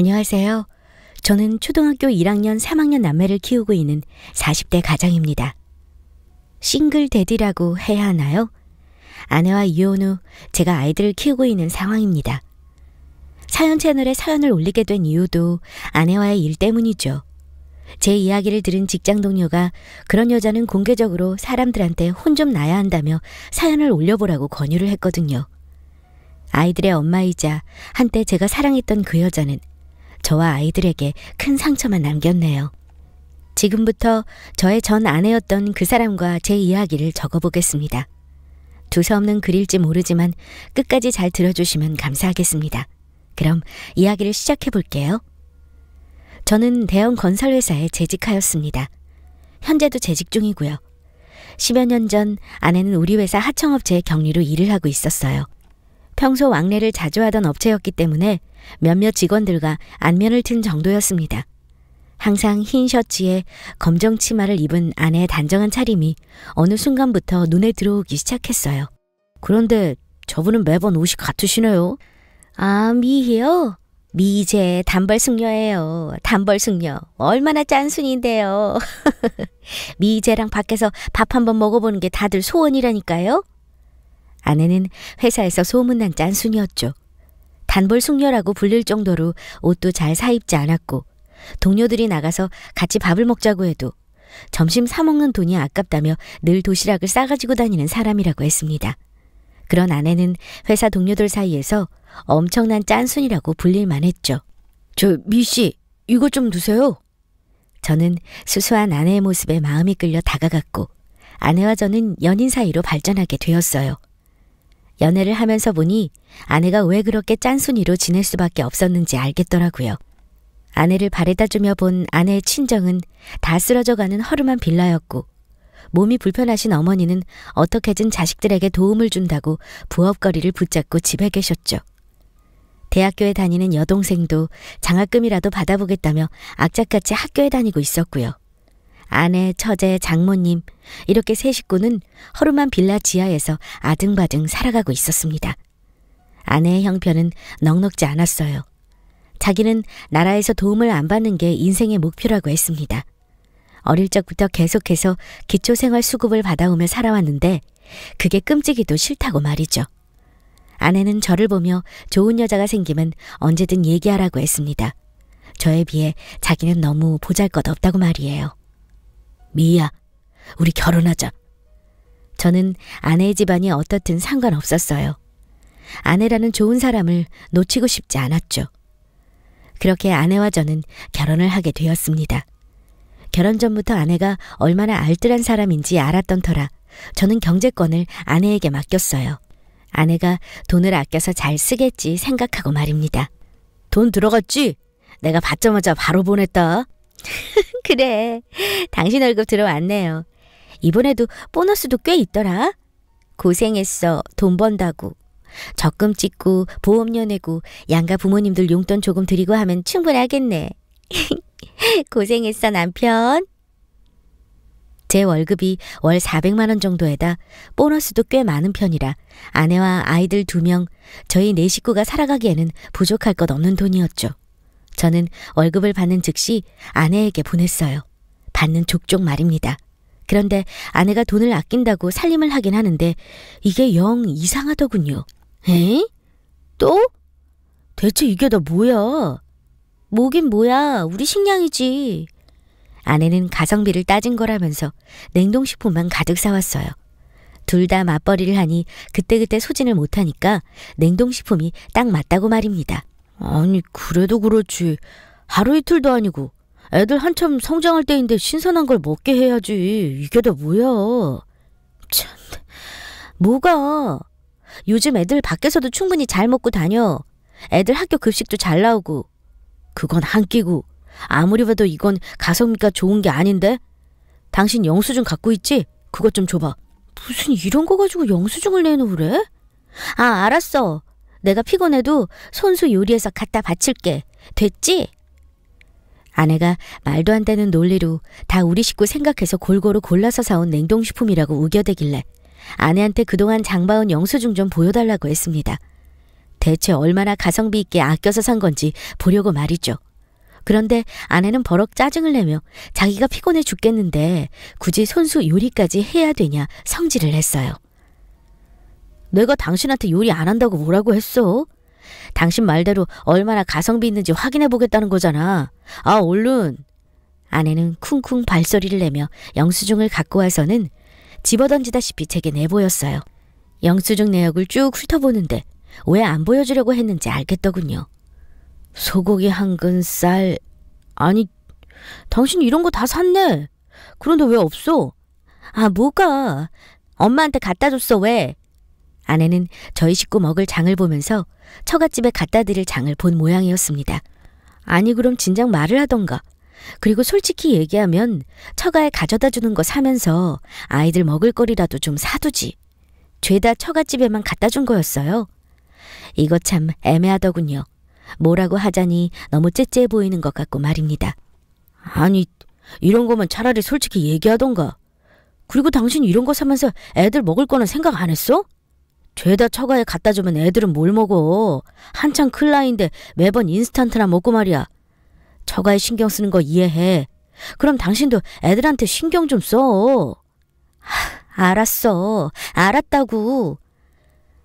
안녕하세요. 저는 초등학교 1학년 3학년 남매를 키우고 있는 40대 가장입니다. 싱글 데디라고 해야 하나요? 아내와 이혼 후 제가 아이들을 키우고 있는 상황입니다. 사연 채널에 사연을 올리게 된 이유도 아내와의 일 때문이죠. 제 이야기를 들은 직장 동료가 그런 여자는 공개적으로 사람들한테 혼 좀 나야 한다며 사연을 올려보라고 권유를 했거든요. 아이들의 엄마이자 한때 제가 사랑했던 그 여자는 저와 아이들에게 큰 상처만 남겼네요. 지금부터 저의 전 아내였던 그 사람과 제 이야기를 적어보겠습니다. 두서없는 글일지 모르지만 끝까지 잘 들어주시면 감사하겠습니다. 그럼 이야기를 시작해 볼게요. 저는 대형 건설회사에 재직하였습니다. 현재도 재직 중이고요. 10여 년 전 아내는 우리 회사 하청업체의 경리로 일을 하고 있었어요. 평소 왕래를 자주 하던 업체였기 때문에 몇몇 직원들과 안면을 튼 정도였습니다. 항상 흰 셔츠에 검정 치마를 입은 아내의 단정한 차림이 어느 순간부터 눈에 들어오기 시작했어요. 그런데 저분은 매번 옷이 같으시네요. 아, 미희요? 미제 단벌 숙녀예요. 단벌 숙녀. 얼마나 짠순인데요. 미제랑 밖에서 밥 한번 먹어보는 게 다들 소원이라니까요. 아내는 회사에서 소문난 짠순이었죠. 단벌 숙녀라고 불릴 정도로 옷도 잘 사입지 않았고 동료들이 나가서 같이 밥을 먹자고 해도 점심 사먹는 돈이 아깝다며 늘 도시락을 싸가지고 다니는 사람이라고 했습니다. 그런 아내는 회사 동료들 사이에서 엄청난 짠순이라고 불릴만 했죠. 저, 미씨, 이거 좀 두세요. 저는 수수한 아내의 모습에 마음이 끌려 다가갔고 아내와 저는 연인 사이로 발전하게 되었어요. 연애를 하면서 보니 아내가 왜 그렇게 짠순이로 지낼 수밖에 없었는지 알겠더라고요. 아내를 바래다 주며 본 아내의 친정은 다 쓰러져가는 허름한 빌라였고 몸이 불편하신 어머니는 어떻게든 자식들에게 도움을 준다고 부업거리를 붙잡고 집에 계셨죠. 대학교에 다니는 여동생도 장학금이라도 받아보겠다며 악착같이 학교에 다니고 있었고요. 아내, 처제, 장모님, 이렇게 세 식구는 허름한 빌라 지하에서 아등바등 살아가고 있었습니다. 아내의 형편은 넉넉지 않았어요. 자기는 나라에서 도움을 안 받는 게 인생의 목표라고 했습니다. 어릴 적부터 계속해서 기초생활 수급을 받아오며 살아왔는데 그게 끔찍이도 싫다고 말이죠. 아내는 저를 보며 좋은 여자가 생기면 언제든 얘기하라고 했습니다. 저에 비해 자기는 너무 보잘 것 없다고 말이에요. 미야, 우리 결혼하자. 저는 아내의 집안이 어떻든 상관없었어요. 아내라는 좋은 사람을 놓치고 싶지 않았죠. 그렇게 아내와 저는 결혼을 하게 되었습니다. 결혼 전부터 아내가 얼마나 알뜰한 사람인지 알았던 터라 저는 경제권을 아내에게 맡겼어요. 아내가 돈을 아껴서 잘 쓰겠지 생각하고 말입니다. 돈 들어갔지? 내가 받자마자 바로 보냈다. 그래. 당신 월급 들어왔네요. 이번에도 보너스도 꽤 있더라. 고생했어. 돈 번다고. 적금 찍고 보험료 내고 양가 부모님들 용돈 조금 드리고 하면 충분하겠네. 고생했어 남편. 제 월급이 월 400만 원 정도에다 보너스도 꽤 많은 편이라 아내와 아이들 두 명 저희 네 식구가 살아가기에는 부족할 것 없는 돈이었죠. 저는 월급을 받는 즉시 아내에게 보냈어요. 받는 족족 말입니다. 그런데 아내가 돈을 아낀다고 살림을 하긴 하는데 이게 영 이상하더군요. 에? 또? 대체 이게 다 뭐야? 뭐긴 뭐야. 우리 식량이지. 아내는 가성비를 따진 거라면서 냉동식품만 가득 사왔어요. 둘 다 맞벌이를 하니 그때그때 소진을 못하니까 냉동식품이 딱 맞다고 말입니다. 아니, 그래도 그렇지. 하루 이틀도 아니고 애들 한참 성장할 때인데 신선한 걸 먹게 해야지. 이게 다 뭐야. 참, 뭐가. 요즘 애들 밖에서도 충분히 잘 먹고 다녀. 애들 학교 급식도 잘 나오고. 그건 한 끼고. 아무리 봐도 이건 가성비가 좋은 게 아닌데? 당신 영수증 갖고 있지? 그것 좀 줘봐. 무슨 이런 거 가지고 영수증을 내놓으래? 아, 알았어. 내가 피곤해도 손수 요리해서 갖다 바칠게. 됐지? 아내가 말도 안 되는 논리로 다 우리 식구 생각해서 골고루 골라서 사온 냉동식품이라고 우겨대길래 아내한테 그동안 장바온 영수증 좀 보여달라고 했습니다. 대체 얼마나 가성비 있게 아껴서 산 건지 보려고 말이죠. 그런데 아내는 버럭 짜증을 내며 자기가 피곤해 죽겠는데 굳이 손수 요리까지 해야 되냐 성질을 했어요. 내가 당신한테 요리 안 한다고 뭐라고 했어? 당신 말대로 얼마나 가성비 있는지 확인해 보겠다는 거잖아. 아, 얼른. 아내는 쿵쿵 발소리를 내며 영수증을 갖고 와서는 집어던지다시피 제게 내보였어요. 영수증 내역을 쭉 훑어보는데 왜 안 보여주려고 했는지 알겠더군요. 소고기 한 근, 쌀... 아니, 당신 이런 거 다 샀네. 그런데 왜 없어? 아, 뭐가? 엄마한테 갖다 줬어, 왜? 아내는 저희 식구 먹을 장을 보면서 처갓집에 갖다 드릴 장을 본 모양이었습니다. 아니 그럼 진작 말을 하던가. 그리고 솔직히 얘기하면 처가에 가져다 주는 거 사면서 아이들 먹을 거리라도 좀 사두지. 죄다 처갓집에만 갖다 준 거였어요. 이거 참 애매하더군요. 뭐라고 하자니 너무 째째해 보이는 것 같고 말입니다. 아니 이런 거면 차라리 솔직히 얘기하던가. 그리고 당신 이런 거 사면서 애들 먹을 거는 생각 안 했어? 죄다 처가에 갖다 주면 애들은 뭘 먹어. 한창 클라인데 매번 인스턴트나 먹고 말이야. 처가에 신경 쓰는 거 이해해. 그럼 당신도 애들한테 신경 좀 써. 하, 알았어. 알았다고.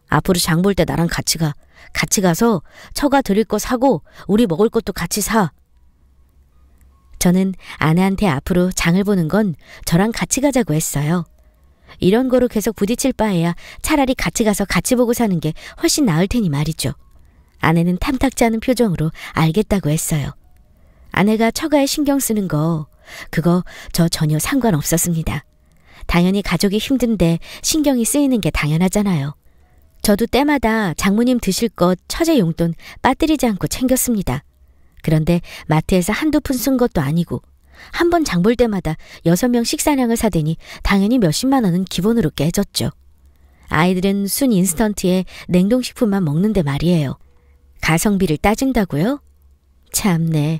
앞으로 장 볼 때 나랑 같이 가. 같이 가서 처가 드릴 거 사고 우리 먹을 것도 같이 사. 저는 아내한테 앞으로 장을 보는 건 저랑 같이 가자고 했어요. 이런 거로 계속 부딪힐 바에야 차라리 같이 가서 같이 보고 사는 게 훨씬 나을 테니 말이죠. 아내는 탐탁지 않은 표정으로 알겠다고 했어요. 아내가 처가에 신경 쓰는 거, 그거 저 전혀 상관없었습니다. 당연히 가족이 힘든데 신경이 쓰이는 게 당연하잖아요. 저도 때마다 장모님 드실 것 처제 용돈 빠뜨리지 않고 챙겼습니다. 그런데 마트에서 한두 푼 쓴 것도 아니고 한번장볼 때마다 여섯 명 식사량을 사대니 당연히 몇십만 원은 기본으로 깨졌죠. 아이들은 순 인스턴트에 냉동식품만 먹는데 말이에요. 가성비를 따진다고요? 참네.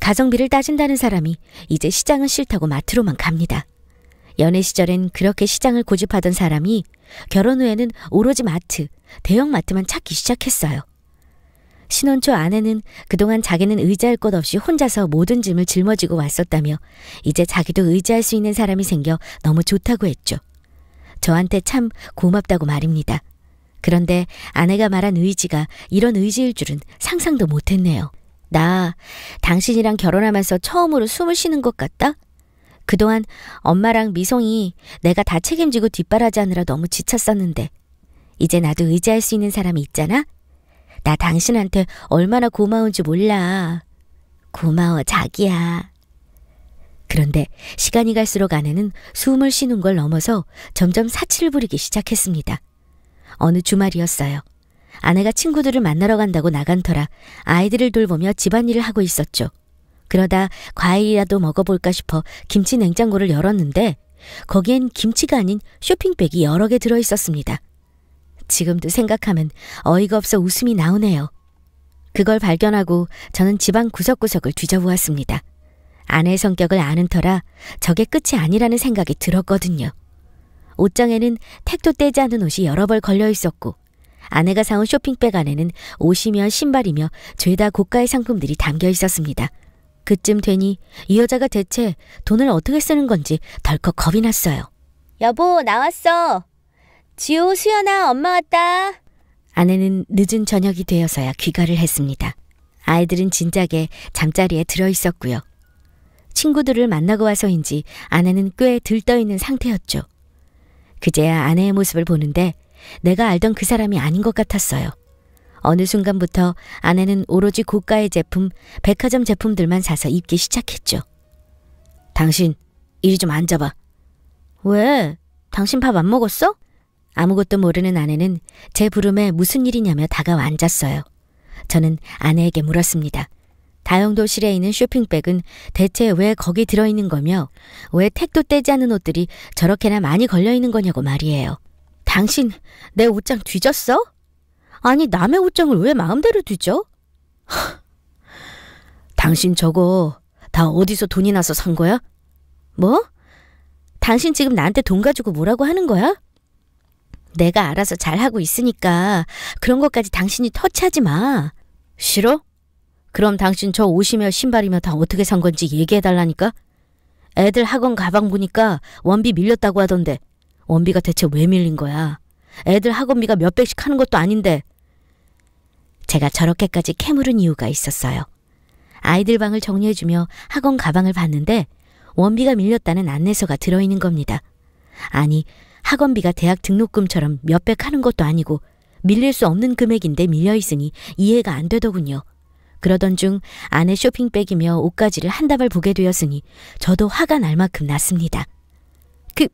가성비를 따진다는 사람이 이제 시장은 싫다고 마트로만 갑니다. 연애 시절엔 그렇게 시장을 고집하던 사람이 결혼 후에는 오로지 마트, 대형마트만 찾기 시작했어요. 신혼초 아내는 그동안 자기는 의지할 것 없이 혼자서 모든 짐을 짊어지고 왔었다며 이제 자기도 의지할 수 있는 사람이 생겨 너무 좋다고 했죠. 저한테 참 고맙다고 말입니다. 그런데 아내가 말한 의지가 이런 의지일 줄은 상상도 못했네요. 나 당신이랑 결혼하면서 처음으로 숨을 쉬는 것 같다? 그동안 엄마랑 미송이 내가 다 책임지고 뒷바라지하느라 너무 지쳤었는데 이제 나도 의지할 수 있는 사람이 있잖아? 나 당신한테 얼마나 고마운지 몰라. 고마워, 자기야. 그런데 시간이 갈수록 아내는 숨을 쉬는 걸 넘어서 점점 사치를 부리기 시작했습니다. 어느 주말이었어요. 아내가 친구들을 만나러 간다고 나간 터라 아이들을 돌보며 집안일을 하고 있었죠. 그러다 과일이라도 먹어볼까 싶어 김치 냉장고를 열었는데 거기엔 김치가 아닌 쇼핑백이 여러 개 들어있었습니다. 지금도 생각하면 어이가 없어 웃음이 나오네요. 그걸 발견하고 저는 집안 구석구석을 뒤져보았습니다. 아내의 성격을 아는 터라 저게 끝이 아니라는 생각이 들었거든요. 옷장에는 택도 떼지 않은 옷이 여러 벌 걸려 있었고 아내가 사온 쇼핑백 안에는 옷이며 신발이며 죄다 고가의 상품들이 담겨 있었습니다. 그쯤 되니 이 여자가 대체 돈을 어떻게 쓰는 건지 덜컥 겁이 났어요. 여보, 나왔어. 지호, 수연아, 엄마 왔다. 아내는 늦은 저녁이 되어서야 귀가를 했습니다. 아이들은 진작에 잠자리에 들어 있었고요. 친구들을 만나고 와서인지 아내는 꽤 들떠 있는 상태였죠. 그제야 아내의 모습을 보는데 내가 알던 그 사람이 아닌 것 같았어요. 어느 순간부터 아내는 오로지 고가의 제품, 백화점 제품들만 사서 입기 시작했죠. 당신, 이리 좀 앉아봐. 왜? 당신 밥 안 먹었어? 아무것도 모르는 아내는 제 부름에 무슨 일이냐며 다가와 앉았어요. 저는 아내에게 물었습니다. 다용도실에 있는 쇼핑백은 대체 왜 거기 들어있는 거며 왜 택도 떼지 않은 옷들이 저렇게나 많이 걸려있는 거냐고 말이에요. 당신 내 옷장 뒤졌어? 아니 남의 옷장을 왜 마음대로 뒤져? 허, 당신 저거 다 어디서 돈이 나서 산 거야? 뭐? 당신 지금 나한테 돈 가지고 뭐라고 하는 거야? 내가 알아서 잘하고 있으니까 그런 것까지 당신이 터치하지 마. 싫어? 그럼 당신 저 옷이며 신발이며 다 어떻게 산 건지 얘기해달라니까? 애들 학원 가방 보니까 원비 밀렸다고 하던데 원비가 대체 왜 밀린 거야? 애들 학원비가 몇 백씩 하는 것도 아닌데 제가 저렇게까지 캐물은 이유가 있었어요. 아이들 방을 정리해주며 학원 가방을 봤는데 원비가 밀렸다는 안내서가 들어있는 겁니다. 아니 학원비가 대학 등록금처럼 몇백 하는 것도 아니고 밀릴 수 없는 금액인데 밀려 있으니 이해가 안 되더군요. 그러던 중 아내 쇼핑백이며 옷가지를 한 다발 보게 되었으니 저도 화가 날 만큼 났습니다. 그,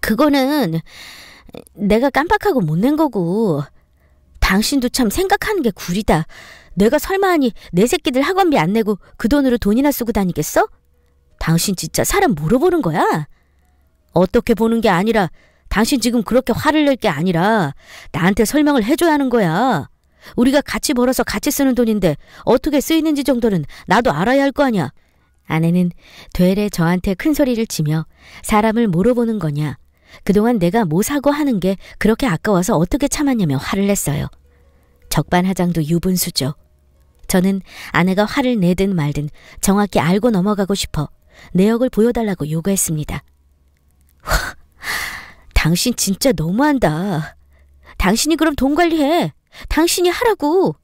그거는 내가 깜빡하고 못 낸 거고 당신도 참 생각하는 게 구리다. 내가 설마하니 내 새끼들 학원비 안 내고 그 돈으로 돈이나 쓰고 다니겠어? 당신 진짜 사람 물어보는 거야? 어떻게 보는 게 아니라 당신 지금 그렇게 화를 낼 게 아니라 나한테 설명을 해줘야 하는 거야. 우리가 같이 벌어서 같이 쓰는 돈인데 어떻게 쓰이는지 정도는 나도 알아야 할 거 아니야. 아내는 되레 저한테 큰 소리를 치며 사람을 뭐로 보는 거냐. 그동안 내가 뭐 사고 하는 게 그렇게 아까워서 어떻게 참았냐며 화를 냈어요. 적반하장도 유분수죠. 저는 아내가 화를 내든 말든 정확히 알고 넘어가고 싶어 내역을 보여달라고 요구했습니다. 허, 당신 진짜 너무한다. 당신이 그럼 돈 관리해. 당신이 하라고.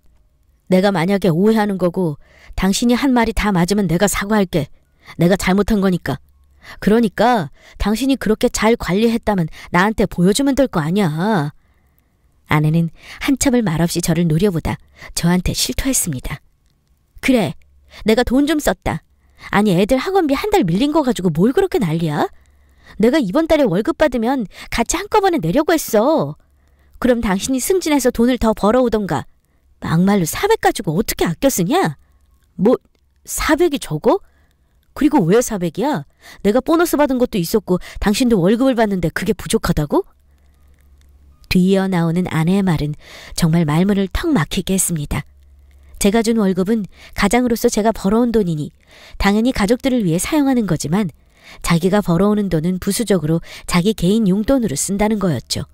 내가 만약에 오해하는 거고 당신이 한 말이 다 맞으면 내가 사과할게. 내가 잘못한 거니까. 그러니까 당신이 그렇게 잘 관리했다면 나한테 보여주면 될 거 아니야. 아내는 한참을 말없이 저를 노려보다 저한테 실토했습니다. 그래, 내가 돈 좀 썼다. 아니 애들 학원비 한 달 밀린 거 가지고 뭘 그렇게 난리야? 내가 이번 달에 월급 받으면 같이 한꺼번에 내려고 했어. 그럼 당신이 승진해서 돈을 더 벌어오던가. 막말로 400 가지고 어떻게 아껴 쓰냐? 뭐, 400이 저어 그리고 왜 400이야? 내가 보너스 받은 것도 있었고 당신도 월급을 받는데 그게 부족하다고? 뒤이어 나오는 아내의 말은 정말 말문을 턱 막히게 했습니다. 제가 준 월급은 가장으로서 제가 벌어온 돈이니 당연히 가족들을 위해 사용하는 거지만 자기가 벌어오는 돈은 부수적으로 자기 개인 용돈으로 쓴다는 거였죠.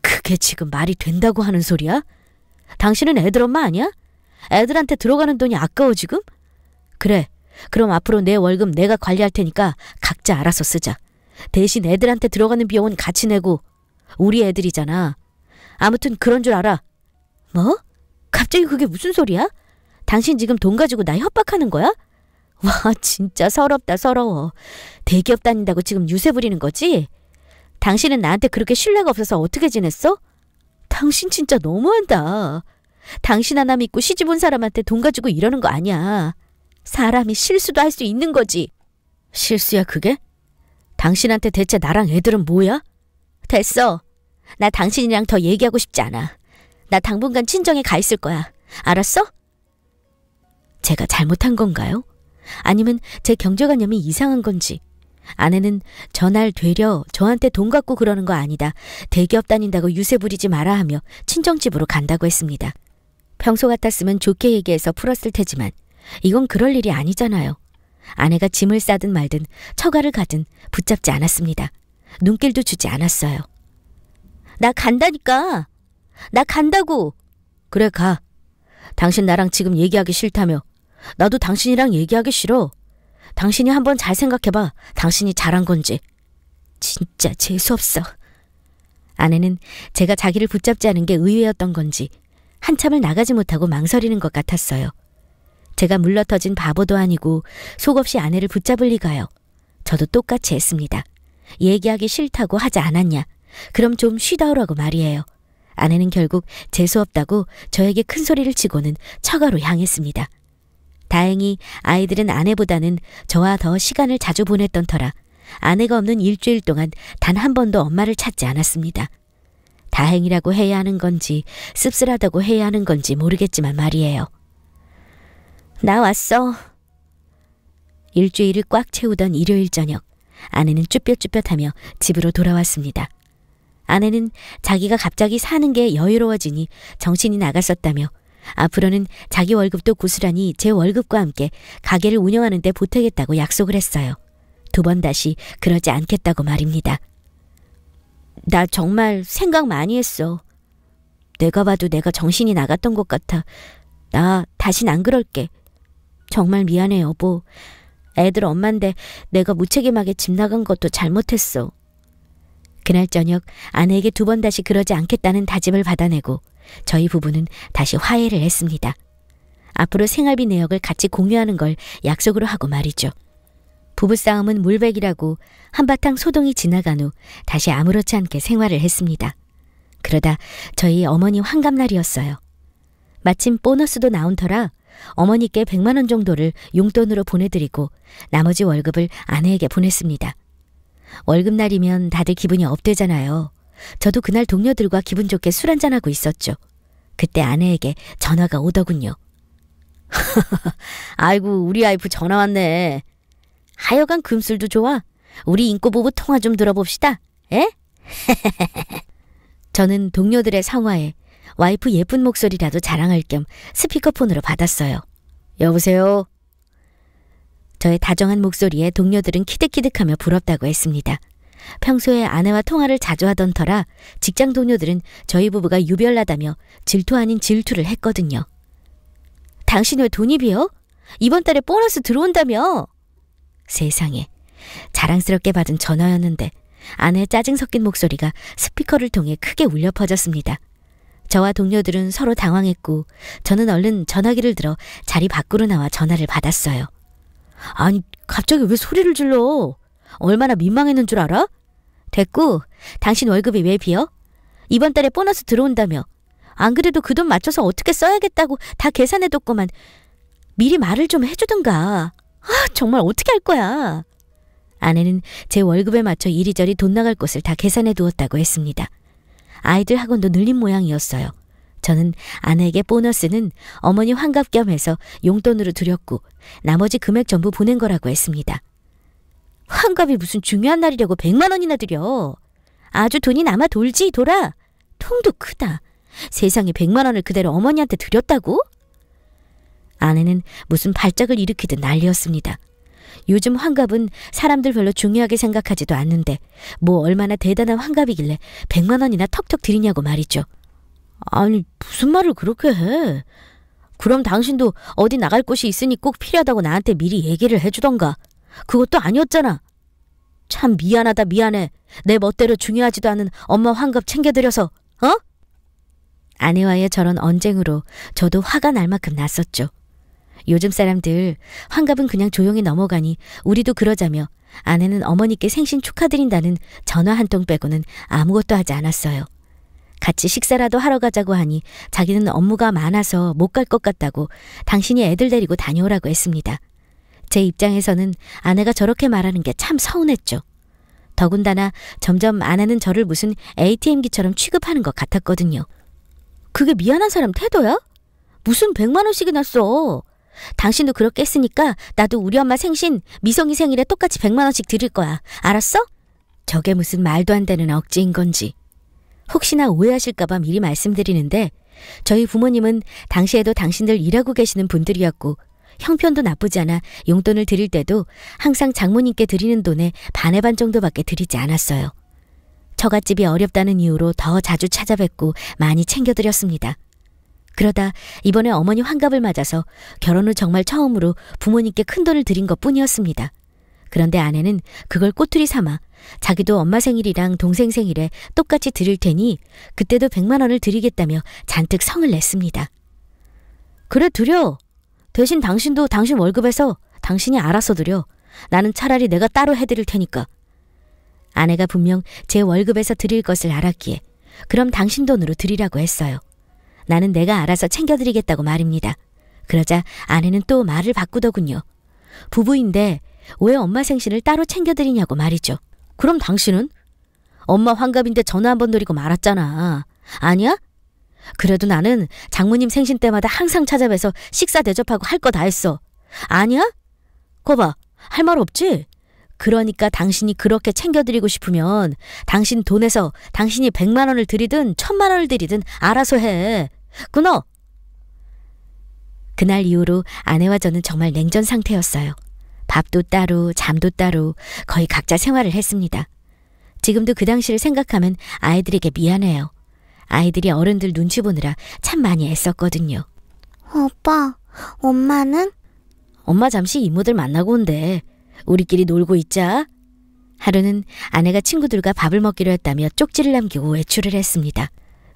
그게 지금 말이 된다고 하는 소리야? 당신은 애들 엄마 아니야? 애들한테 들어가는 돈이 아까워 지금? 그래. 그럼 앞으로 내 월급 내가 관리할 테니까 각자 알아서 쓰자. 대신 애들한테 들어가는 비용은 같이 내고 우리 애들이잖아. 아무튼 그런 줄 알아. 뭐? 갑자기 그게 무슨 소리야? 당신 지금 돈 가지고 나 협박하는 거야? 와, 진짜 서럽다, 서러워. 대기업 다닌다고 지금 유세 부리는 거지? 당신은 나한테 그렇게 신뢰가 없어서 어떻게 지냈어? 당신 진짜 너무한다. 당신 하나 믿고 시집 온 사람한테 돈 가지고 이러는 거 아니야. 사람이 실수도 할 수 있는 거지. 실수야, 그게? 당신한테 대체 나랑 애들은 뭐야? 됐어. 나 당신이랑 더 얘기하고 싶지 않아. 나 당분간 친정에 가 있을 거야. 알았어? 제가 잘못한 건가요? 아니면 제 경제관념이 이상한 건지. 아내는 전날 되려 저한테 돈 갖고 그러는 거 아니다. 대기업 다닌다고 유세 부리지 마라 하며 친정집으로 간다고 했습니다. 평소 같았으면 좋게 얘기해서 풀었을 테지만 이건 그럴 일이 아니잖아요. 아내가 짐을 싸든 말든 처가를 가든 붙잡지 않았습니다. 눈길도 주지 않았어요. 나 간다니까. 나 간다고. 그래 가. 당신 나랑 지금 얘기하기 싫다며 나도 당신이랑 얘기하기 싫어. 당신이 한번 잘 생각해봐. 당신이 잘한 건지. 진짜 재수없어. 아내는 제가 자기를 붙잡지 않은 게 의외였던 건지 한참을 나가지 못하고 망설이는 것 같았어요. 제가 물러터진 바보도 아니고 속없이 아내를 붙잡을 리가요. 저도 똑같이 했습니다. 얘기하기 싫다고 하지 않았냐. 그럼 좀 쉬다 오라고 말이에요. 아내는 결국 재수없다고 저에게 큰 소리를 치고는 처가로 향했습니다. 다행히 아이들은 아내보다는 저와 더 시간을 자주 보냈던 터라 아내가 없는 일주일 동안 단 한 번도 엄마를 찾지 않았습니다. 다행이라고 해야 하는 건지 씁쓸하다고 해야 하는 건지 모르겠지만 말이에요. 나 왔어. 일주일을 꽉 채우던 일요일 저녁 아내는 쭈뼛쭈뼛하며 집으로 돌아왔습니다. 아내는 자기가 갑자기 사는 게 여유로워지니 정신이 나갔었다며 앞으로는 자기 월급도 고스란히 제 월급과 함께 가게를 운영하는 데 보태겠다고 약속을 했어요. 두 번 다시 그러지 않겠다고 말입니다. 나 정말 생각 많이 했어. 내가 봐도 내가 정신이 나갔던 것 같아. 나 다신 안 그럴게. 정말 미안해 여보. 애들 엄만데 내가 무책임하게 집 나간 것도 잘못했어. 그날 저녁 아내에게 두 번 다시 그러지 않겠다는 다짐을 받아내고 저희 부부는 다시 화해를 했습니다. 앞으로 생활비 내역을 같이 공유하는 걸 약속으로 하고 말이죠. 부부싸움은 물백이라고 한바탕 소동이 지나간 후 다시 아무렇지 않게 생활을 했습니다. 그러다 저희 어머니 환갑날이었어요. 마침 보너스도 나온 터라 어머니께 100만 원 정도를 용돈으로 보내드리고 나머지 월급을 아내에게 보냈습니다. 월급날이면 다들 기분이 업되잖아요. 저도 그날 동료들과 기분 좋게 술 한잔하고 있었죠. 그때 아내에게 전화가 오더군요. 아이고, 우리 아이프 전화 왔네. 하여간 금술도 좋아. 우리 인꼬 부부 통화 좀 들어봅시다. 에? 저는 동료들의 상화에 와이프 예쁜 목소리라도 자랑할 겸 스피커폰으로 받았어요. 여보세요? 저의 다정한 목소리에 동료들은 키득키득하며 부럽다고 했습니다. 평소에 아내와 통화를 자주 하던 터라 직장 동료들은 저희 부부가 유별나다며 질투 아닌 질투를 했거든요. 당신 왜돈이 비어? 이번 달에 보너스 들어온다며? 세상에. 자랑스럽게 받은 전화였는데 아내의 짜증 섞인 목소리가 스피커를 통해 크게 울려 퍼졌습니다. 저와 동료들은 서로 당황했고 저는 얼른 전화기를 들어 자리 밖으로 나와 전화를 받았어요. 아니 갑자기 왜 소리를 질러? 얼마나 민망했는 줄 알아? 됐고 당신 월급이 왜 비어? 이번 달에 보너스 들어온다며. 안 그래도 그 돈 맞춰서 어떻게 써야겠다고 다 계산해뒀구만. 미리 말을 좀 해주든가. 아, 정말 어떻게 할 거야. 아내는 제 월급에 맞춰 이리저리 돈 나갈 곳을 다 계산해 두었다고 했습니다. 아이들 학원도 늘린 모양이었어요. 저는 아내에게 보너스는 어머니 환갑 겸해서 용돈으로 드렸고 나머지 금액 전부 보낸 거라고 했습니다. 환갑이 무슨 중요한 날이라고 백만 원이나 들여. 아주 돈이 남아 돌지 돌아. 통도 크다. 세상에 백만 원을 그대로 어머니한테 드렸다고? 아내는 무슨 발작을 일으키듯 난리였습니다. 요즘 환갑은 사람들 별로 중요하게 생각하지도 않는데 뭐 얼마나 대단한 환갑이길래 백만 원이나 턱턱 들이냐고 말이죠. 아니 무슨 말을 그렇게 해. 그럼 당신도 어디 나갈 곳이 있으니 꼭 필요하다고 나한테 미리 얘기를 해주던가. 그것도 아니었잖아. 참 미안하다 미안해. 내 멋대로 중요하지도 않은 엄마 환갑 챙겨드려서 어? 아내와의 저런 언쟁으로 저도 화가 날 만큼 났었죠. 요즘 사람들 환갑은 그냥 조용히 넘어가니 우리도 그러자며 아내는 어머니께 생신 축하드린다는 전화 한 통 빼고는 아무것도 하지 않았어요. 같이 식사라도 하러 가자고 하니 자기는 업무가 많아서 못 갈 것 같다고 당신이 애들 데리고 다녀오라고 했습니다. 제 입장에서는 아내가 저렇게 말하는 게 참 서운했죠. 더군다나 점점 아내는 저를 무슨 ATM기처럼 취급하는 것 같았거든요. 그게 미안한 사람 태도야? 무슨 1 0 0만 원씩이나 써. 당신도 그렇게 했으니까 나도 우리 엄마 생신 미성이 생일에 똑같이 1 0 0만 원씩 드릴 거야. 알았어? 저게 무슨 말도 안 되는 억지인 건지. 혹시나 오해하실까봐 미리 말씀드리는데 저희 부모님은 당시에도 당신들 일하고 계시는 분들이었고 형편도 나쁘지 않아 용돈을 드릴 때도 항상 장모님께 드리는 돈의 반의 반 정도밖에 드리지 않았어요. 처갓집이 어렵다는 이유로 더 자주 찾아뵙고 많이 챙겨드렸습니다. 그러다 이번에 어머니 환갑을 맞아서 결혼 후 정말 처음으로 부모님께 큰 돈을 드린 것 뿐이었습니다. 그런데 아내는 그걸 꼬투리 삼아 자기도 엄마 생일이랑 동생 생일에 똑같이 드릴 테니 그때도 100만 원을 드리겠다며 잔뜩 성을 냈습니다. 그래 드려. 대신 당신도 당신 월급에서 당신이 알아서 드려. 나는 차라리 내가 따로 해드릴 테니까. 아내가 분명 제 월급에서 드릴 것을 알았기에 그럼 당신 돈으로 드리라고 했어요. 나는 내가 알아서 챙겨드리겠다고 말입니다. 그러자 아내는 또 말을 바꾸더군요. 부부인데 왜 엄마 생신을 따로 챙겨드리냐고 말이죠. 그럼 당신은? 엄마 환갑인데 전화 한번 드리고 말았잖아. 아니야? 그래도 나는 장모님 생신 때마다 항상 찾아뵈서 식사 대접하고 할 거 다 했어. 아니야? 거봐, 할 말 없지? 그러니까 당신이 그렇게 챙겨드리고 싶으면 당신 돈에서 당신이 백만 원을 드리든 천만 원을 드리든 알아서 해. 끊어! 그날 이후로 아내와 저는 정말 냉전 상태였어요. 밥도 따로, 잠도 따로, 거의 각자 생활을 했습니다. 지금도 그 당시를 생각하면 아이들에게 미안해요. 아이들이 어른들 눈치 보느라 참 많이 애썼거든요. 오빠, 엄마는? 엄마 잠시 이모들 만나고 온대. 우리끼리 놀고 있자. 하루는 아내가 친구들과 밥을 먹기로 했다며 쪽지를 남기고 외출을 했습니다.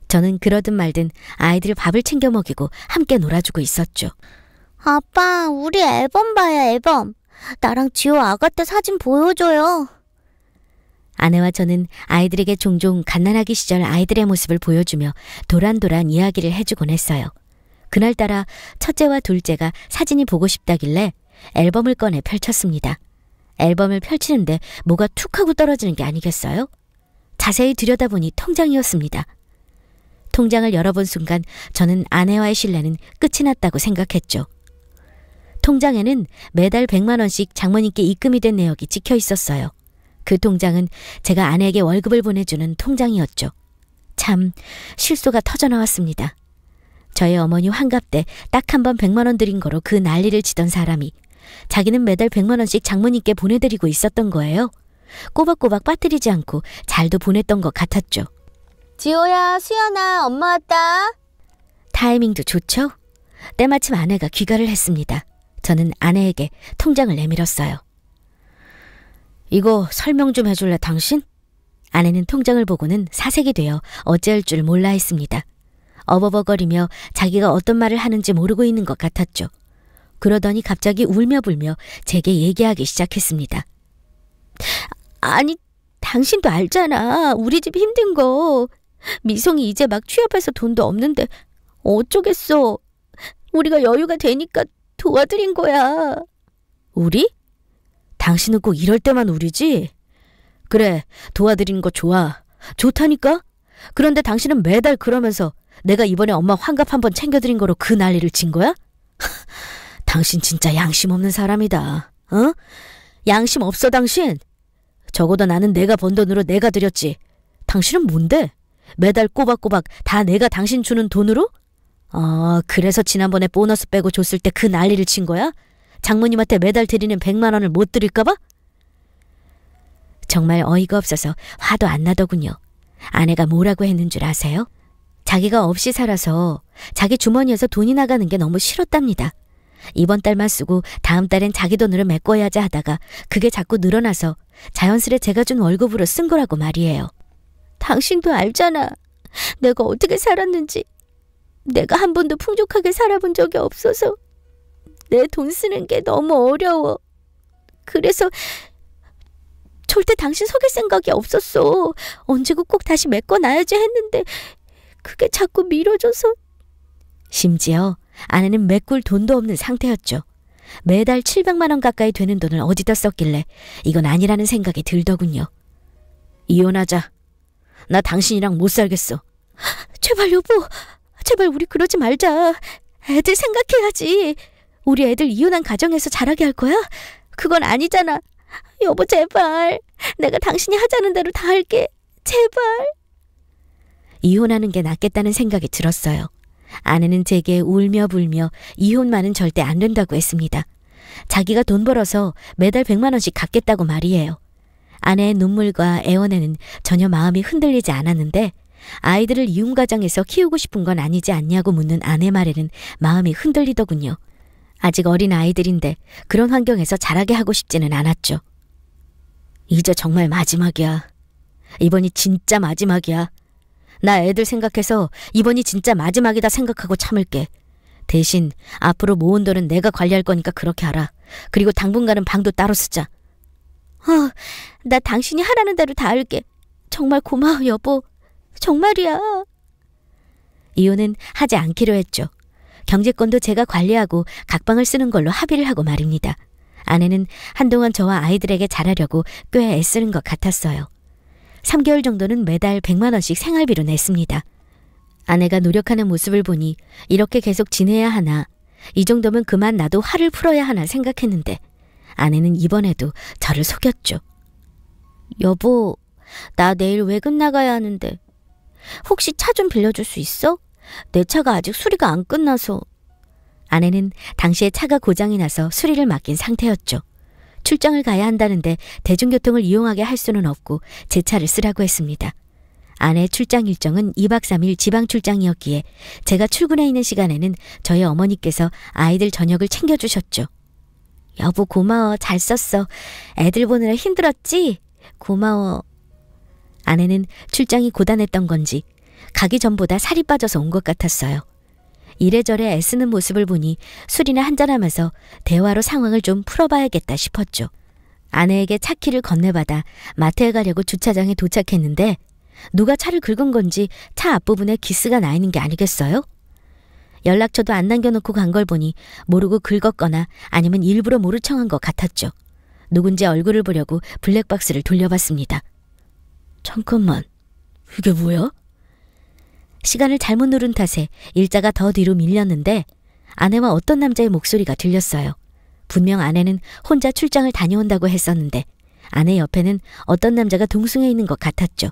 저는 그러든 말든 아이들 밥을 챙겨 먹이고 함께 놀아주고 있었죠. 아빠, 우리 앨범 봐요, 앨범. 나랑 지호 아가 때 사진 보여줘요. 아내와 저는 아이들에게 종종 갓난아기 시절 아이들의 모습을 보여주며 도란도란 이야기를 해주곤 했어요. 그날따라 첫째와 둘째가 사진이 보고 싶다길래 앨범을 꺼내 펼쳤습니다. 앨범을 펼치는데 뭐가 툭 하고 떨어지는 게 아니겠어요? 자세히 들여다보니 통장이었습니다. 통장을 열어본 순간 저는 아내와의 신뢰는 끝이 났다고 생각했죠. 통장에는 매달 100만원씩 장모님께 입금이 된 내역이 찍혀 있었어요. 그 통장은 제가 아내에게 월급을 보내주는 통장이었죠. 참 실수가 터져나왔습니다. 저의 어머니 환갑 때 딱 한 번 100만원 드린 거로 그 난리를 치던 사람이 자기는 매달 100만원씩 장모님께 보내드리고 있었던 거예요. 꼬박꼬박 빠뜨리지 않고 잘도 보냈던 것 같았죠. 지호야, 수연아, 엄마 왔다. 타이밍도 좋죠? 때마침 아내가 귀가를 했습니다. 저는 아내에게 통장을 내밀었어요. 이거 설명 좀 해줄래 당신? 아내는 통장을 보고는 사색이 되어 어찌할 줄 몰라 했습니다. 어버버거리며 자기가 어떤 말을 하는지 모르고 있는 것 같았죠. 그러더니 갑자기 울며 불며 제게 얘기하기 시작했습니다. 아니, 당신도 알잖아. 우리 집 힘든 거. 미성이 이제 막 취업해서 돈도 없는데 어쩌겠어. 우리가 여유가 되니까 도와드린 거야. 우리? 당신은 꼭 이럴 때만 우리지? 그래, 도와드리는 거 좋아. 좋다니까? 그런데 당신은 매달 그러면서 내가 이번에 엄마 환갑 한번 챙겨드린 거로 그 난리를 친 거야? 당신 진짜 양심 없는 사람이다. 어? 양심 없어 당신? 적어도 나는 내가 번 돈으로 내가 드렸지. 당신은 뭔데? 매달 꼬박꼬박 다 내가 당신 주는 돈으로? 어, 그래서 지난번에 보너스 빼고 줬을 때 그 난리를 친 거야? 장모님한테 매달 드리는 백만 원을 못 드릴까봐? 정말 어이가 없어서 화도 안 나더군요. 아내가 뭐라고 했는 줄 아세요? 자기가 없이 살아서 자기 주머니에서 돈이 나가는 게 너무 싫었답니다. 이번 달만 쓰고 다음 달엔 자기 돈으로 메꿔야지 하다가 그게 자꾸 늘어나서 자연스레 제가 준 월급으로 쓴 거라고 말이에요. 당신도 알잖아. 내가 어떻게 살았는지. 내가 한 번도 풍족하게 살아본 적이 없어서 내돈 쓰는 게 너무 어려워. 그래서 절대 당신 속일 생각이 없었어. 언제고 꼭 다시 메꿔놔야지 했는데 그게 자꾸 미뤄져서. 심지어 아내는 메꿀 돈도 없는 상태였죠. 매달 700만 원 가까이 되는 돈을 어디다 썼길래 이건 아니라는 생각이 들더군요. 이혼하자. 나 당신이랑 못 살겠어. 제발 여보, 제발 우리 그러지 말자. 애들 생각해야지. 우리 애들 이혼한 가정에서 자라게 할 거야? 그건 아니잖아. 여보, 제발. 내가 당신이 하자는 대로 다 할게. 제발. 이혼하는 게 낫겠다는 생각이 들었어요. 아내는 제게 울며 불며 이혼만은 절대 안 된다고 했습니다. 자기가 돈 벌어서 매달 100만원씩 갚겠다고 말이에요. 아내의 눈물과 애원에는 전혀 마음이 흔들리지 않았는데 아이들을 이혼가정에서 키우고 싶은 건 아니지 않냐고 묻는 아내 말에는 마음이 흔들리더군요. 아직 어린 아이들인데 그런 환경에서 자라게 하고 싶지는 않았죠. 이제 정말 마지막이야. 이번이 진짜 마지막이야. 나 애들 생각해서 이번이 진짜 마지막이다 생각하고 참을게. 대신 앞으로 모은 돈은 내가 관리할 거니까 그렇게 알아. 그리고 당분간은 방도 따로 쓰자. 어, 나 당신이 하라는 대로 다 할게. 정말 고마워, 여보. 정말이야. 이혼은 하지 않기로 했죠. 경제권도 제가 관리하고 각방을 쓰는 걸로 합의를 하고 말입니다. 아내는 한동안 저와 아이들에게 잘하려고 꽤 애쓰는 것 같았어요. 3개월 정도는 매달 100만원씩 생활비로 냈습니다. 아내가 노력하는 모습을 보니 이렇게 계속 지내야 하나, 이 정도면 그만 나도 화를 풀어야 하나 생각했는데 아내는 이번에도 저를 속였죠. 여보, 나 내일 외근 나가야 하는데 혹시 차 좀 빌려줄 수 있어? 내 차가 아직 수리가 안 끝나서. 아내는 당시에 차가 고장이 나서 수리를 맡긴 상태였죠. 출장을 가야 한다는데 대중교통을 이용하게 할 수는 없고 제 차를 쓰라고 했습니다. 아내 출장 일정은 2박 3일 지방 출장이었기에 제가 출근해 있는 시간에는 저희 어머니께서 아이들 저녁을 챙겨주셨죠. 여보 고마워 잘 썼어. 애들 보느라 힘들었지? 고마워. 아내는 출장이 고단했던 건지 가기 전보다 살이 빠져서 온 것 같았어요. 이래저래 애쓰는 모습을 보니 술이나 한잔하면서 대화로 상황을 좀 풀어봐야겠다 싶었죠. 아내에게 차키를 건네받아 마트에 가려고 주차장에 도착했는데 누가 차를 긁은 건지 차 앞부분에 기스가 나 있는 게 아니겠어요? 연락처도 안 남겨놓고 간 걸 보니 모르고 긁었거나 아니면 일부러 모르 청한 것 같았죠. 누군지 얼굴을 보려고 블랙박스를 돌려봤습니다. 잠깐만, 이게 뭐야? 시간을 잘못 누른 탓에 일자가 더 뒤로 밀렸는데 아내와 어떤 남자의 목소리가 들렸어요. 분명 아내는 혼자 출장을 다녀온다고 했었는데 아내 옆에는 어떤 남자가 동승해 있는 것 같았죠.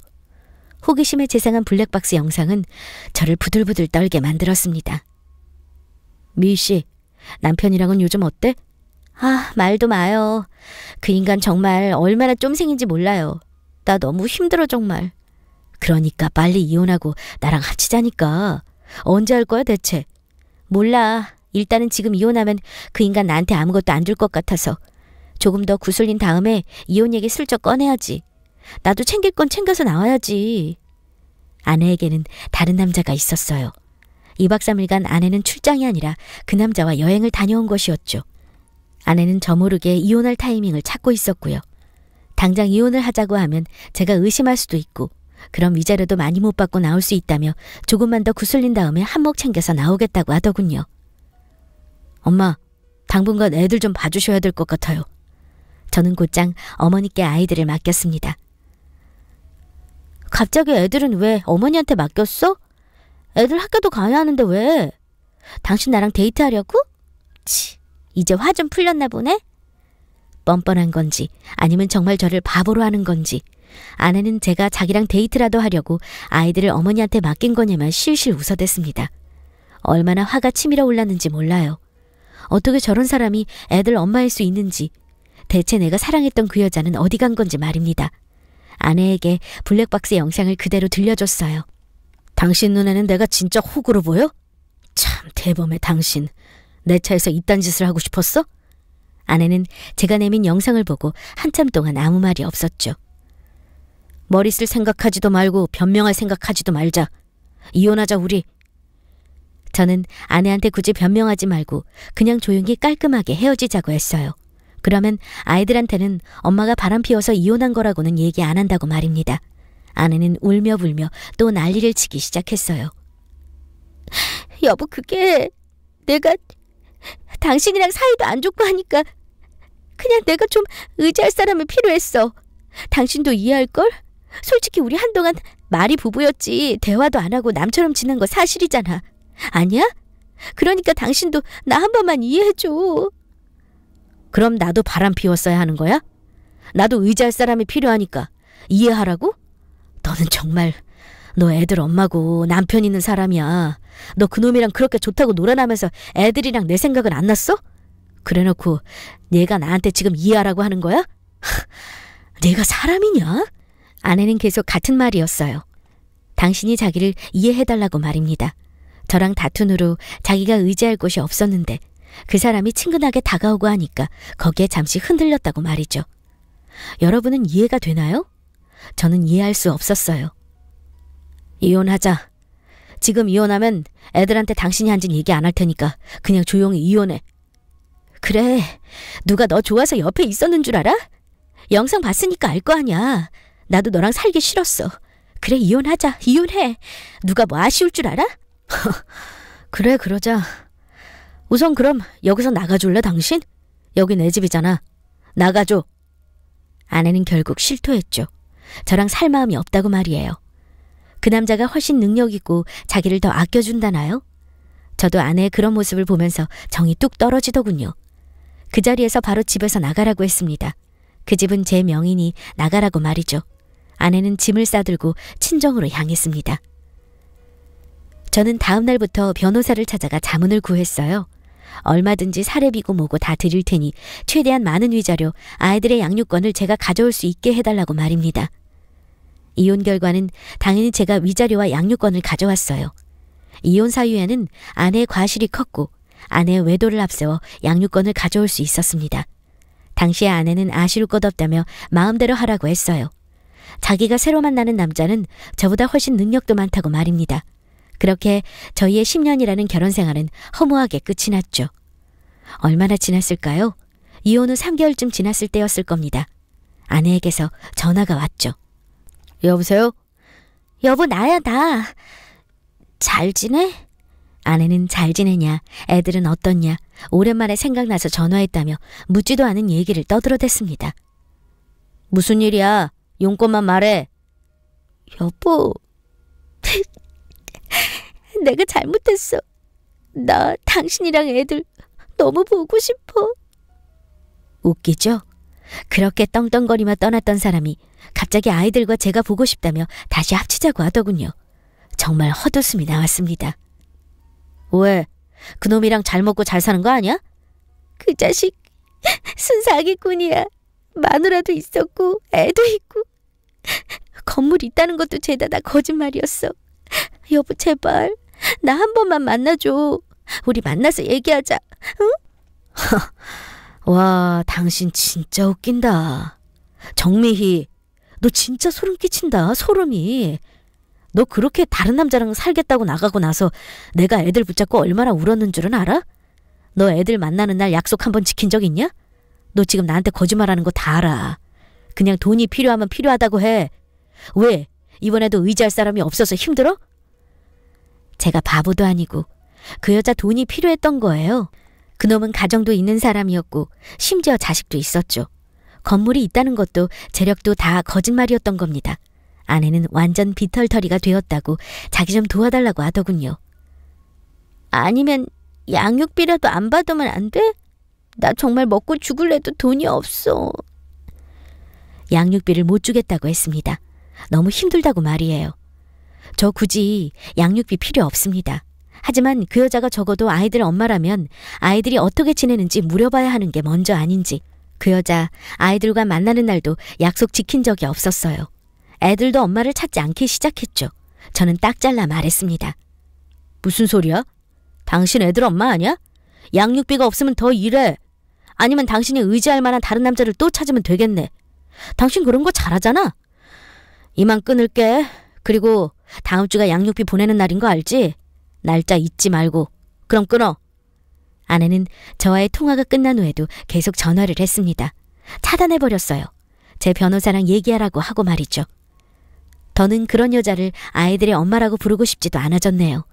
호기심에 재생한 블랙박스 영상은 저를 부들부들 떨게 만들었습니다. 미 씨, 남편이랑은 요즘 어때? 아, 말도 마요. 그 인간 정말 얼마나 쫌생인지 몰라요. 나 너무 힘들어 정말. 그러니까 빨리 이혼하고 나랑 합치자니까. 언제 할 거야 대체? 몰라. 일단은 지금 이혼하면 그 인간 나한테 아무것도 안 줄 것 같아서 조금 더 구슬린 다음에 이혼 얘기 슬쩍 꺼내야지. 나도 챙길 건 챙겨서 나와야지. 아내에게는 다른 남자가 있었어요. 2박 3일간 아내는 출장이 아니라 그 남자와 여행을 다녀온 것이었죠. 아내는 저 모르게 이혼할 타이밍을 찾고 있었고요. 당장 이혼을 하자고 하면 제가 의심할 수도 있고 그럼 위자료도 많이 못 받고 나올 수 있다며 조금만 더 구슬린 다음에 한몫 챙겨서 나오겠다고 하더군요. 엄마, 당분간 애들 좀 봐주셔야 될 것 같아요. 저는 곧장 어머니께 아이들을 맡겼습니다. 갑자기 애들은 왜 어머니한테 맡겼어? 애들 학교도 가야 하는데 왜? 당신 나랑 데이트하려고? 치, 이제 화 좀 풀렸나 보네? 뻔뻔한 건지, 아니면 정말 저를 바보로 하는 건지, 아내는 제가 자기랑 데이트라도 하려고 아이들을 어머니한테 맡긴 거냐만 실실 웃어댔습니다. 얼마나 화가 치밀어 올랐는지 몰라요. 어떻게 저런 사람이 애들 엄마일 수 있는지, 대체 내가 사랑했던 그 여자는 어디 간 건지 말입니다. 아내에게 블랙박스 영상을 그대로 들려줬어요. 당신 눈에는 내가 진짜 호구로 보여? 참 대범해 당신. 내 차에서 이딴 짓을 하고 싶었어? 아내는 제가 내민 영상을 보고 한참 동안 아무 말이 없었죠. 머리 쓸 생각하지도 말고 변명할 생각하지도 말자. 이혼하자 우리. 저는 아내한테 굳이 변명하지 말고 그냥 조용히 깔끔하게 헤어지자고 했어요. 그러면 아이들한테는 엄마가 바람 피워서 이혼한 거라고는 얘기 안 한다고 말입니다. 아내는 울며 불며 또 난리를 치기 시작했어요. 여보 그게 내가 당신이랑 사이도 안 좋고 하니까 그냥 내가 좀 의지할 사람이 필요했어. 당신도 이해할걸? 솔직히 우리 한동안 말이 부부였지 대화도 안 하고 남처럼 지낸 거 사실이잖아. 아니야? 그러니까 당신도 나 한 번만 이해해줘. 그럼 나도 바람 피웠어야 하는 거야? 나도 의지할 사람이 필요하니까 이해하라고? 너는 정말 너 애들 엄마고 남편 있는 사람이야. 너 그놈이랑 그렇게 좋다고 놀아나면서 애들이랑 내 생각은 안 났어? 그래놓고 내가 나한테 지금 이해하라고 하는 거야? 내가 사람이냐? 아내는 계속 같은 말이었어요. 당신이 자기를 이해해달라고 말입니다. 저랑 다툰 후로 자기가 의지할 곳이 없었는데 그 사람이 친근하게 다가오고 하니까 거기에 잠시 흔들렸다고 말이죠. 여러분은 이해가 되나요? 저는 이해할 수 없었어요. 이혼하자. 지금 이혼하면 애들한테 당신이 한 짓 얘기 안 할 테니까 그냥 조용히 이혼해. 그래. 누가 너 좋아서 옆에 있었는 줄 알아? 영상 봤으니까 알 거 아니야. 나도 너랑 살기 싫었어. 그래, 이혼하자. 이혼해. 누가 뭐 아쉬울 줄 알아? 그래, 그러자. 우선 그럼 여기서 나가줄래, 당신? 여기 내 집이잖아. 나가줘. 아내는 결국 실토했죠. 저랑 살 마음이 없다고 말이에요. 그 남자가 훨씬 능력있고 자기를 더 아껴준다나요? 저도 아내의 그런 모습을 보면서 정이 뚝 떨어지더군요. 그 자리에서 바로 집에서 나가라고 했습니다. 그 집은 제 명인이 나가라고 말이죠. 아내는 짐을 싸들고 친정으로 향했습니다. 저는 다음 날부터 변호사를 찾아가 자문을 구했어요. 얼마든지 사례비고 뭐고 다 드릴 테니 최대한 많은 위자료, 아이들의 양육권을 제가 가져올 수 있게 해달라고 말입니다. 이혼 결과는 당연히 제가 위자료와 양육권을 가져왔어요. 이혼 사유에는 아내의 과실이 컸고 아내의 외도를 앞세워 양육권을 가져올 수 있었습니다. 당시에 아내는 아쉬울 것 없다며 마음대로 하라고 했어요. 자기가 새로 만나는 남자는 저보다 훨씬 능력도 많다고 말입니다. 그렇게 저희의 10년이라는 결혼 생활은 허무하게 끝이 났죠. 얼마나 지났을까요? 이혼 후 3개월쯤 지났을 때였을 겁니다. 아내에게서 전화가 왔죠. 여보세요? 여보, 나야, 나. 잘 지내? 아내는 잘 지내냐, 애들은 어떻냐, 오랜만에 생각나서 전화했다며 묻지도 않은 얘기를 떠들어댔습니다. 무슨 일이야? 용건만 말해. 여보, 내가 잘못했어. 나 당신이랑 애들 너무 보고 싶어. 웃기죠? 그렇게 떵떵거리며 떠났던 사람이 갑자기 아이들과 제가 보고 싶다며 다시 합치자고 하더군요. 정말 헛웃음이 나왔습니다. 왜? 그놈이랑 잘 먹고 잘 사는 거 아니야? 그 자식 순사기꾼이야. 마누라도 있었고 애도 있고 건물 있다는 것도 죄다 다 거짓말이었어. 여보 제발 나 한 번만 만나줘. 우리 만나서 얘기하자. 응? 와 당신 진짜 웃긴다. 정미희 너 진짜 소름 끼친다 소름이. 너 그렇게 다른 남자랑 살겠다고 나가고 나서 내가 애들 붙잡고 얼마나 울었는 줄은 알아? 너 애들 만나는 날 약속 한 번 지킨 적 있냐? 너 지금 나한테 거짓말하는 거 다 알아. 그냥 돈이 필요하면 필요하다고 해. 왜? 이번에도 의지할 사람이 없어서 힘들어? 제가 바보도 아니고 그 여자 돈이 필요했던 거예요. 그놈은 가정도 있는 사람이었고 심지어 자식도 있었죠. 건물이 있다는 것도 재력도 다 거짓말이었던 겁니다. 아내는 완전 비털터리가 되었다고 자기 좀 도와달라고 하더군요. 아니면 양육비라도 안 받으면 안 돼? 나 정말 먹고 죽을래도 돈이 없어. 양육비를 못 주겠다고 했습니다. 너무 힘들다고 말이에요. 저 굳이 양육비 필요 없습니다. 하지만 그 여자가 적어도 아이들 엄마라면 아이들이 어떻게 지내는지 물어봐야 하는 게 먼저 아닌지 그 여자 아이들과 만나는 날도 약속 지킨 적이 없었어요. 애들도 엄마를 찾지 않기 시작했죠. 저는 딱 잘라 말했습니다. 무슨 소리야? 당신 애들 엄마 아니야? 양육비가 없으면 더 일해. 아니면 당신이 의지할 만한 다른 남자를 또 찾으면 되겠네. 당신 그런 거 잘하잖아. 이만 끊을게. 그리고 다음 주가 양육비 보내는 날인 거 알지? 날짜 잊지 말고. 그럼 끊어. 아내는 저와의 통화가 끝난 후에도 계속 전화를 했습니다. 차단해버렸어요. 제 변호사랑 얘기하라고 하고 말이죠. 더는 그런 여자를 아이들의 엄마라고 부르고 싶지도 않아졌네요.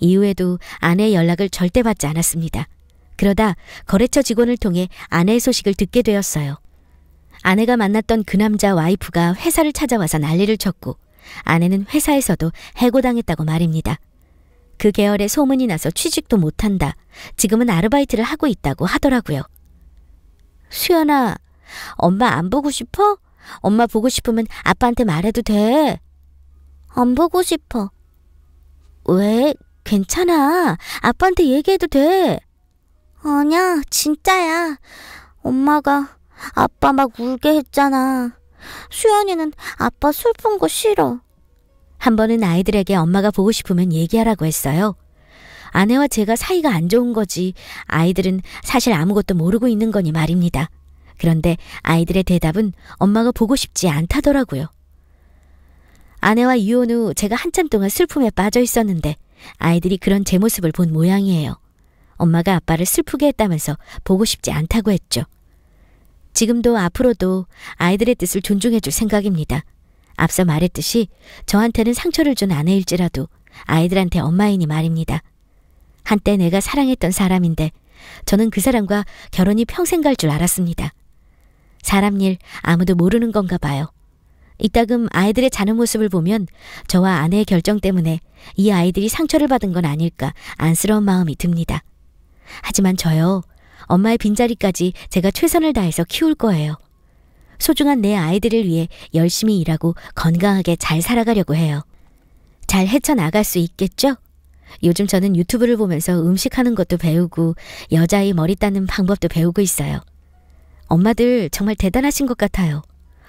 이후에도 아내의 연락을 절대 받지 않았습니다. 그러다 거래처 직원을 통해 아내의 소식을 듣게 되었어요. 아내가 만났던 그 남자 와이프가 회사를 찾아와서 난리를 쳤고 아내는 회사에서도 해고당했다고 말입니다. 그 계열에 소문이 나서 취직도 못한다. 지금은 아르바이트를 하고 있다고 하더라고요. 수연아, 엄마 안 보고 싶어? 엄마 보고 싶으면 아빠한테 말해도 돼. 안 보고 싶어. 왜? 괜찮아. 아빠한테 얘기해도 돼. 아니야, 진짜야. 엄마가 아빠 막 울게 했잖아. 수연이는 아빠 슬픈 거 싫어. 한 번은 아이들에게 엄마가 보고 싶으면 얘기하라고 했어요. 아내와 제가 사이가 안 좋은 거지 아이들은 사실 아무것도 모르고 있는 거니 말입니다. 그런데 아이들의 대답은 엄마가 보고 싶지 않다더라고요. 아내와 이혼 후 제가 한참 동안 슬픔에 빠져 있었는데 아이들이 그런 제 모습을 본 모양이에요. 엄마가 아빠를 슬프게 했다면서 보고 싶지 않다고 했죠. 지금도 앞으로도 아이들의 뜻을 존중해 줄 생각입니다. 앞서 말했듯이 저한테는 상처를 준 아내일지라도 아이들한테 엄마이니 말입니다. 한때 내가 사랑했던 사람인데 저는 그 사람과 결혼이 평생 갈 줄 알았습니다. 사람 일 아무도 모르는 건가 봐요. 이따금 아이들의 자는 모습을 보면 저와 아내의 결정 때문에 이 아이들이 상처를 받은 건 아닐까 안쓰러운 마음이 듭니다. 하지만 저요, 엄마의 빈자리까지 제가 최선을 다해서 키울 거예요. 소중한 내 아이들을 위해 열심히 일하고 건강하게 잘 살아가려고 해요. 잘 헤쳐나갈 수 있겠죠? 요즘 저는 유튜브를 보면서 음식하는 것도 배우고 여자의 머리 따는 방법도 배우고 있어요. 엄마들 정말 대단하신 것 같아요.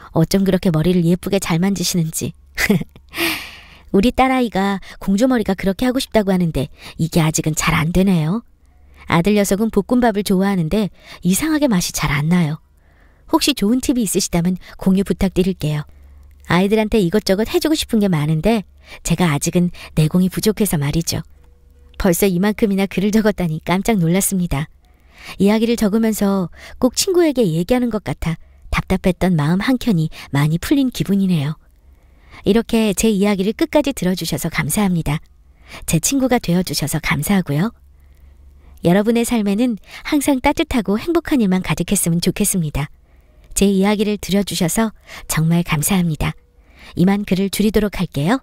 어쩜 그렇게 머리를 예쁘게 잘 만지시는지. 우리 딸아이가 공주머리가 그렇게 하고 싶다고 하는데 이게 아직은 잘 안 되네요. 아들 녀석은 볶음밥을 좋아하는데 이상하게 맛이 잘 안 나요. 혹시 좋은 팁이 있으시다면 공유 부탁드릴게요. 아이들한테 이것저것 해주고 싶은 게 많은데 제가 아직은 내공이 부족해서 말이죠. 벌써 이만큼이나 글을 적었다니 깜짝 놀랐습니다. 이야기를 적으면서 꼭 친구에게 얘기하는 것 같아 답답했던 마음 한켠이 많이 풀린 기분이네요. 이렇게 제 이야기를 끝까지 들어주셔서 감사합니다. 제 친구가 되어주셔서 감사하고요. 여러분의 삶에는 항상 따뜻하고 행복한 일만 가득했으면 좋겠습니다. 제 이야기를 들려주셔서 정말 감사합니다. 이만 글을 줄이도록 할게요.